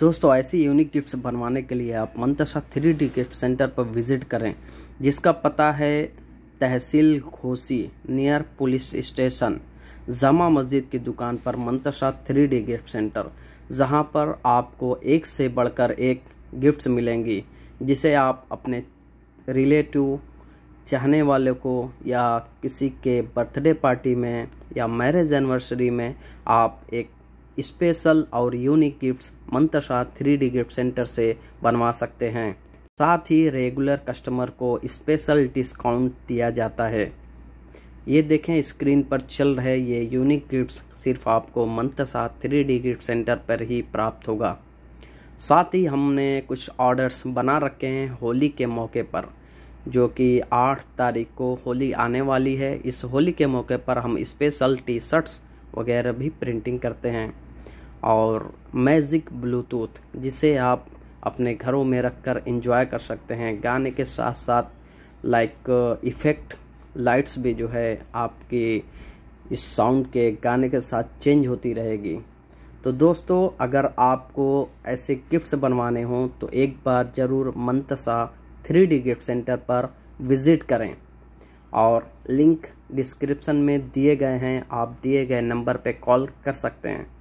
दोस्तों ऐसी unique gifts बनवाने के लिए आप Mantasha three D gift centre पर विजिट करें जिसका पता है तहसील Ghosi near police station Jama Masjid की दुकान पर Mantasha three D gift centre जहां पर आपको एक से बढ़कर एक गिफ्ट्स मिलेंगी जिसे आप अपने रिलेटिव चाहने वाले को या किसी के बर्थडे पार्टी में या मैरिज एनिवर्सरी में आप एक स्पेशल और unique gifts Mantasha three D gift centre से बनवा सकते हैं साथ ही रेगुलर कस्टमर को स्पेशल डिस्काउंट दिया जाता है ये देखें स्क्रीन पर चल रहे ये यूनिक गिफ्ट्स सिर्फ आपको Mantasha three D gift centre पर ही प्राप्त होगा साथ ही हमने कुछ ऑर्डर्स बना रखे हैं होली के मौके पर जो कि 8 तारीख को होली आने वाली है इस होली के मौके पर हम स्पेशल टी शर्ट्स वगैरह भी प्रिंटिंग करते हैं और मैजिक ब्लूटूथ जिसे आप अपने घरों में रख कर इंजॉय कर सकते हैं गाने के साथ साथ लाइक इफ़ेक्ट लाइट्स भी जो है आपके इस साउंड के गाने के साथ चेंज होती रहेगी तो दोस्तों अगर आपको ऐसे गिफ्ट्स बनवाने हों तो एक बार ज़रूर Mantasha three D gift centre पर विज़िट करें और लिंक डिस्क्रिप्शन में दिए गए हैं आप दिए गए नंबर पे कॉल कर सकते हैं